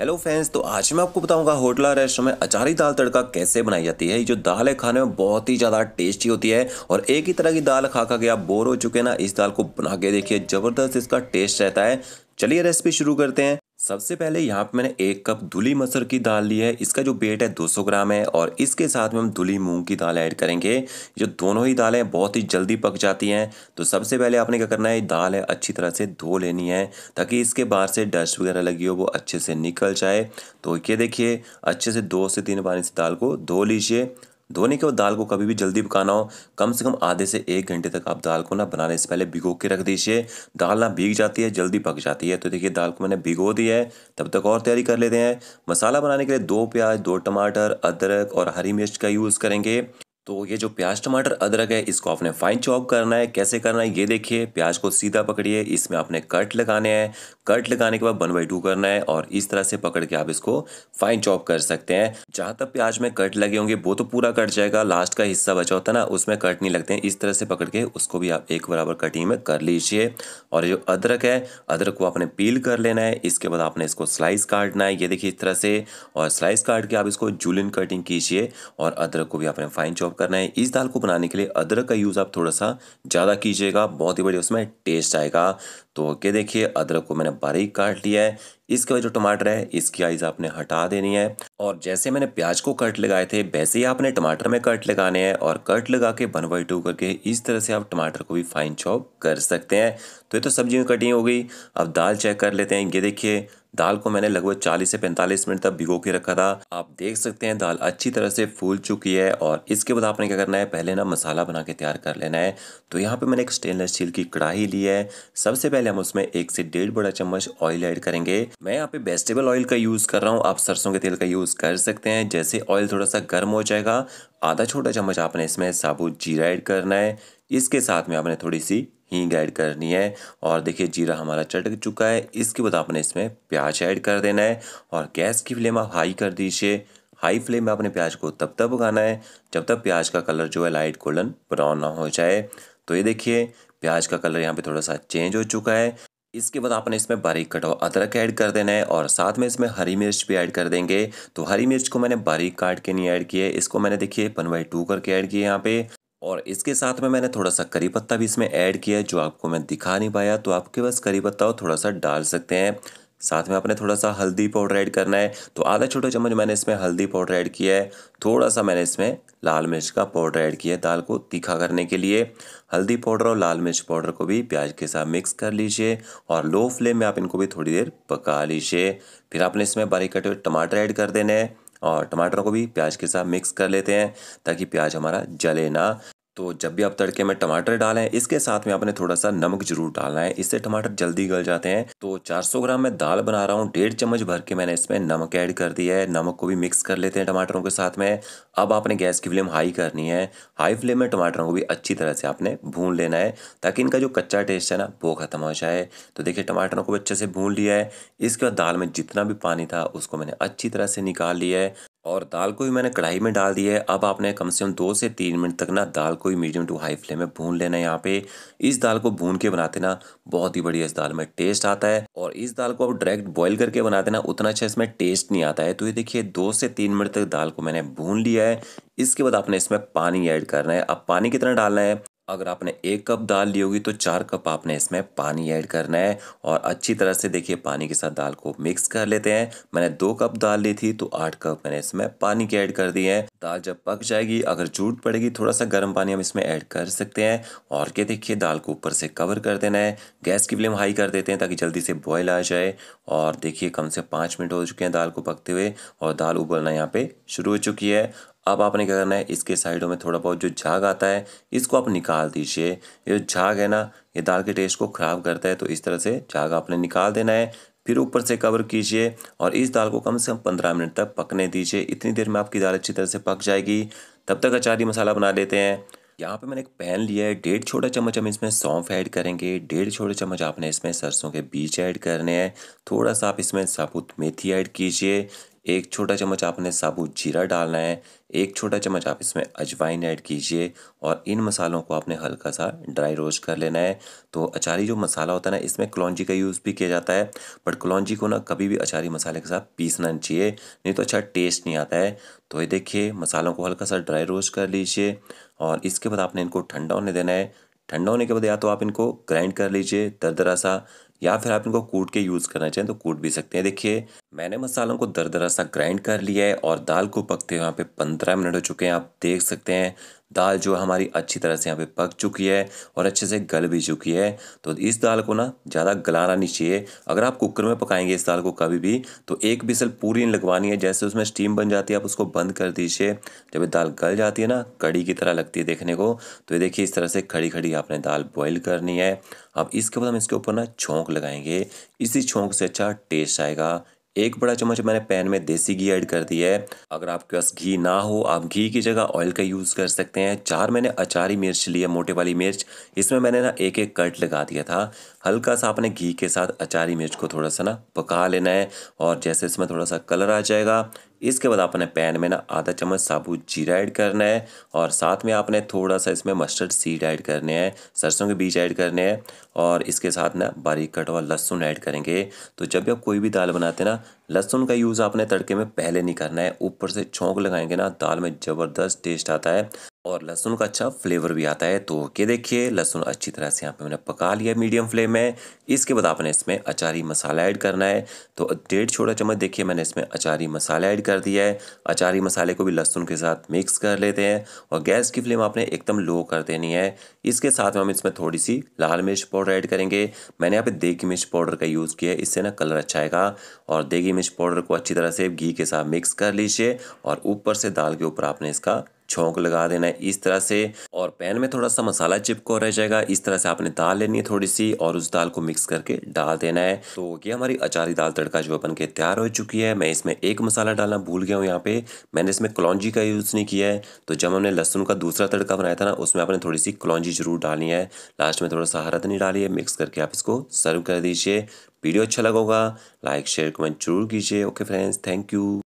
hello friends तो आज मैं आपको बताऊंगा होटला रेस्टोरेंट में अचारी दाल तड़का कैसे बनाई जाती है जो दाल है खाने में बहुत ही ज़्यादा टेस्टी होती है और एक ही तरह की दाल खा खा के आप बोर हो चुके हैं ना इस दाल को बना के देखिए ज़बरदस्त इसका टेस्ट रहता है चलिए रेसिपी शुरू करते हैं सबसे पहले यहाँ पे मैंने एक कप धुली मसर की दाल ली है इसका जो वेट है 200 ग्राम है और इसके साथ में हम धुली मूंग की दाल ऐड करेंगे जो दोनों ही दालें बहुत ही जल्दी पक जाती हैं तो सबसे पहले आपने क्या करना है दाल है अच्छी तरह से धो लेनी है ताकि इसके बाहर से डस्ट वगैरह लगी हो वो अच्छे से निकल जाए तो ये देखिए अच्छे से दो से तीन पानी से दाल को धो लीजिए धोने के बाद दाल को कभी भी जल्दी पकाना हो कम से कम आधे से एक घंटे तक आप दाल को ना बनाने से पहले भिगो के रख दीजिए दाल ना भीग जाती है जल्दी पक जाती है तो देखिए दाल को मैंने भिगो दिया है तब तक और तैयारी कर लेते हैं मसाला बनाने के लिए दो प्याज दो टमाटर अदरक और हरी मिर्च का यूज़ करेंगे तो ये जो प्याज टमाटर अदरक है इसको आपने फाइन चॉप करना है कैसे करना है ये देखिए प्याज को सीधा पकड़िए इसमें आपने कट लगाने हैं कट लगाने के बाद वन बाई टू करना है और इस तरह से पकड़ के आप इसको फाइन चॉप कर सकते हैं जहां तक प्याज में कट लगे होंगे वो तो पूरा कट जाएगा लास्ट का हिस्सा बचा होता है ना उसमें कट नहीं लगते हैं इस तरह से पकड़ के उसको भी आप एक बराबर कटिंग में कर लीजिए और जो अदरक है अदरक को आपने पील कर लेना है इसके बाद आपने इसको स्लाइस काटना है ये देखिए इस तरह से और स्लाइस काट के आप इसको जूलिन कटिंग कीजिए और अदरक को भी आपने फाइन चॉप करना है इस दाल को बनाने के लिए अदरक का यूज़ आप थोड़ा सा ज़्यादा कीजिएगा बहुत ही बढ़िया उसमें टेस्ट आएगा तो ओके देखिए अदरक को मैंने बारीक काट लिया है इसके बाद जो टमाटर है इसकी आइज आपने हटा देनी है और जैसे मैंने प्याज को कट लगाए थे वैसे ही आपने टमाटर में कट लगाने हैं और कट लगा के वन बाई टू करके इस तरह से आप टमाटर को भी फाइन चॉप कर सकते हैं तो ये तो सब्जी में कटिंग हो गई अब दाल चेक कर लेते हैं ये देखिए दाल को मैंने लगभग 40 से 45 मिनट तक भिगो के रखा था आप देख सकते हैं दाल अच्छी तरह से फूल चुकी है और इसके बाद आपने क्या करना है पहले ना मसाला बना के तैयार कर लेना है तो यहाँ पे मैंने एक स्टेनलेस स्टील की कढ़ाई ली है सबसे पहले हम उसमें एक से डेढ़ बड़ा चम्मच ऑयल ऐड करेंगे मैं यहाँ पे वेजिटेबल ऑयल का यूज़ कर रहा हूँ आप सरसों के तेल का यूज़ कर सकते हैं जैसे ऑयल थोड़ा सा गर्म हो जाएगा आधा छोटा चम्मच आपने इसमें साबुत जीरा ऐड करना है इसके साथ में आपने थोड़ी सी ही गाइड करनी है और देखिए जीरा हमारा चटक चुका है इसके बाद आपने इसमें प्याज ऐड कर देना है और गैस की फ्लेम आप हाई कर दीजिए हाई फ्लेम में आपने प्याज को तब तक उगाना है जब तक प्याज का कलर जो है लाइट गोल्डन ब्राउन ना हो जाए तो ये देखिए प्याज का कलर यहाँ पे थोड़ा सा चेंज हो चुका है इसके बाद आपने इसमें बारीक कटा हुआ अदरक ऐड कर देना है और साथ में इसमें हरी मिर्च भी ऐड कर देंगे तो हरी मिर्च को मैंने बारीक काट के नहीं ऐड किया है इसको मैंने देखिए वन बाई टू करके ऐड किया यहाँ पे और इसके साथ में मैंने थोड़ा सा करी पत्ता भी इसमें ऐड किया है जो आपको मैं दिखा नहीं पाया तो आपके पास करी पत्ता थोड़ा सा डाल सकते हैं साथ में आपने थोड़ा सा हल्दी पाउडर ऐड करना है तो आधा छोटा चम्मच मैंने इसमें हल्दी पाउडर ऐड किया है थोड़ा सा मैंने इसमें लाल मिर्च का पाउडर ऐड किया है दाल को तीखा करने के लिए हल्दी पाउडर और लाल मिर्च पाउडर को भी प्याज के साथ मिक्स कर लीजिए और लो फ्लेम में आप इनको भी थोड़ी देर पका लीजिए फिर आपने इसमें बारीक कटे हुए टमाटर ऐड कर देने हैं और टमाटर को भी प्याज के साथ मिक्स कर लेते हैं ताकि प्याज हमारा जले ना तो जब भी आप तड़के में टमाटर डालें इसके साथ में आपने थोड़ा सा नमक जरूर डालना है इससे टमाटर जल्दी गल जाते हैं तो 400 ग्राम मैं दाल बना रहा हूँ डेढ़ चम्मच भर के मैंने इसमें नमक ऐड कर दिया है नमक को भी मिक्स कर लेते हैं टमाटरों के साथ में अब आपने गैस की फ्लेम हाई करनी है हाई फ्लेम में टमाटरों को भी अच्छी तरह से आपने भून लेना है ताकि इनका जो कच्चा टेस्ट है ना वो ख़त्म हो जाए तो देखिए टमाटरों को भी अच्छे से भून लिया है इसके बाद दाल में जितना भी पानी था उसको मैंने अच्छी तरह से निकाल लिया है और दाल को भी मैंने कढ़ाई में डाल दिया है अब आपने कम से कम दो से तीन मिनट तक ना दाल को ही मीडियम टू हाई फ्लेम में भून लेना है यहाँ पे इस दाल को भून के बनाते ना बहुत ही बढ़िया इस दाल में टेस्ट आता है और इस दाल को आप डायरेक्ट बॉईल करके बनाते ना उतना अच्छा इसमें टेस्ट नहीं आता है तो ये देखिए दो से तीन मिनट तक दाल को मैंने भून लिया है इसके बाद आपने इसमें पानी ऐड करना है अब पानी कितना डालना है अगर आपने एक कप दाल ली होगी तो चार कप आपने इसमें पानी ऐड करना है और अच्छी तरह से देखिए पानी के साथ दाल को मिक्स कर लेते हैं मैंने दो कप दाल ली थी तो आठ कप मैंने इसमें पानी के ऐड कर दिए हैं दाल जब पक जाएगी अगर जूट पड़ेगी थोड़ा सा गर्म पानी हम इसमें ऐड कर सकते हैं और क्या देखिए दाल को ऊपर से कवर कर देना है गैस की फ्लेम हाई कर देते हैं ताकि जल्दी से बॉयल आ जाए और देखिए कम से पाँच मिनट हो चुके हैं दाल को पकते हुए और दाल उबलना यहाँ पे शुरू हो चुकी है अब आपने क्या करना है इसके साइडों में थोड़ा बहुत जो झाग आता है इसको आप निकाल दीजिए ये जो झाग है ना ये दाल के टेस्ट को ख़राब करता है तो इस तरह से झाग आपने निकाल देना है फिर ऊपर से कवर कीजिए और इस दाल को कम से कम पंद्रह मिनट तक पकने दीजिए इतनी देर में आपकी दाल अच्छी तरह से पक जाएगी तब तक अचारी मसाला बना लेते हैं यहाँ पे मैंने एक पैन लिया है डेढ़ छोटा चम्मच हम इसमें सौंफ ऐड करेंगे डेढ़ छोटे चम्मच आपने इसमें सरसों के बीज ऐड करने हैं थोड़ा सा आप इसमें साबुत मेथी ऐड कीजिए एक छोटा चम्मच आपने साबुत जीरा डालना है एक छोटा चम्मच आप इसमें अजवाइन ऐड कीजिए और इन मसालों को आपने हल्का सा ड्राई रोस्ट कर लेना है तो अचारी जो मसाला होता है ना इसमें कलौजी का यूज़ भी किया जाता है बट कलौजी को ना कभी भी अचारी मसाले के साथ पीसना चाहिए नहीं तो अच्छा टेस्ट नहीं आता है तो ये देखिए मसालों को हल्का सा ड्राई रोस्ट कर लीजिए और इसके बाद आपने इनको ठंडा होने देना है ठंडा होने के बाद या तो आप इनको ग्राइंड कर लीजिए दरा सा या फिर आप इनको कूट के यूज़ करना चाहें तो कूट भी सकते हैं देखिए मैंने मसालों को दरदरा सा ग्राइंड कर लिया है और दाल को पकते हुए यहाँ पे पंद्रह मिनट हो चुके हैं आप देख सकते हैं दाल जो हमारी अच्छी तरह से यहाँ पे पक चुकी है और अच्छे से गल भी चुकी है तो इस दाल को ना ज़्यादा गलाना नहीं चाहिए अगर आप कुकर में पकाएंगे इस दाल को कभी भी तो एक बिसल पूरी नहीं लगवानी है जैसे उसमें स्टीम बन जाती है आप उसको बंद कर दीजिए जब ये दाल गल जाती है ना कड़ी की तरह लगती है देखने को तो ये देखिए इस तरह से खड़ी खड़ी आपने दाल बॉयल करनी है अब इसके बाद हम इसके ऊपर ना छोंक लगाएंगे इसी छोंक से अच्छा टेस्ट आएगा एक बड़ा चम्मच मैंने पैन में देसी घी ऐड कर दिया है अगर आपके पास घी ना हो आप घी की जगह ऑयल का यूज़ कर सकते हैं चार मैंने अचारी मिर्च ली है मोटे वाली मिर्च इसमें मैंने ना एक एक कट लगा दिया था हल्का सा आपने घी के साथ अचारी मिर्च को थोड़ा सा ना पका लेना है और जैसे इसमें थोड़ा सा कलर आ जाएगा इसके बाद आपने पैन में ना आधा चम्मच साबुत जीरा ऐड करना है और साथ में आपने थोड़ा सा इसमें मस्टर्ड सीड ऐड करने हैं सरसों के बीज ऐड करने हैं और इसके साथ ना बारीक कटवा हुआ लहसुन ऐड करेंगे तो जब भी आप कोई भी दाल बनाते हैं ना लहसुन का यूज़ आपने तड़के में पहले नहीं करना है ऊपर से छोंक लगाएंगे ना दाल में ज़बरदस्त टेस्ट आता है और लहसुन का अच्छा फ्लेवर भी आता है तो ओके देखिए लहसुन अच्छी तरह से यहाँ पे मैंने पका लिया मीडियम फ्लेम में इसके बाद आपने इसमें अचारी मसाला ऐड करना है तो डेढ़ छोटा चम्मच देखिए मैंने इसमें अचारी मसाला ऐड कर दिया है अचारी मसाले को भी लहसुन के साथ मिक्स कर लेते हैं और गैस की फ्लेम आपने एकदम लो कर देनी है इसके साथ में हम इसमें थोड़ी सी लाल मिर्च पाउडर ऐड करेंगे मैंने यहाँ पर देगी मिर्च पाउडर का यूज़ किया है इससे ना कलर अच्छा आएगा और देगी मिर्च पाउडर को अच्छी तरह से घी के साथ मिक्स कर लीजिए और ऊपर से दाल के ऊपर आपने इसका छोंक लगा देना है इस तरह से और पैन में थोड़ा सा मसाला चिपको रह जाएगा इस तरह से आपने दाल लेनी है थोड़ी सी और उस दाल को मिक्स करके डाल देना है तो ये हमारी अचारी दाल तड़का जो बन के तैयार हो चुकी है मैं इसमें एक मसाला डालना भूल गया हूँ यहाँ पे मैंने इसमें कलौजी का यूज़ नहीं किया है तो जब हमने लहसुन का दूसरा तड़का बनाया था ना उसमें आपने थोड़ी सी कलौजी जरूर डालनी है लास्ट में थोड़ा सा हरा धनी है मिक्स करके आप इसको सर्व कर दीजिए वीडियो अच्छा लगा लाइक शेयर कमेंट जरूर कीजिए ओके फ्रेंड्स थैंक यू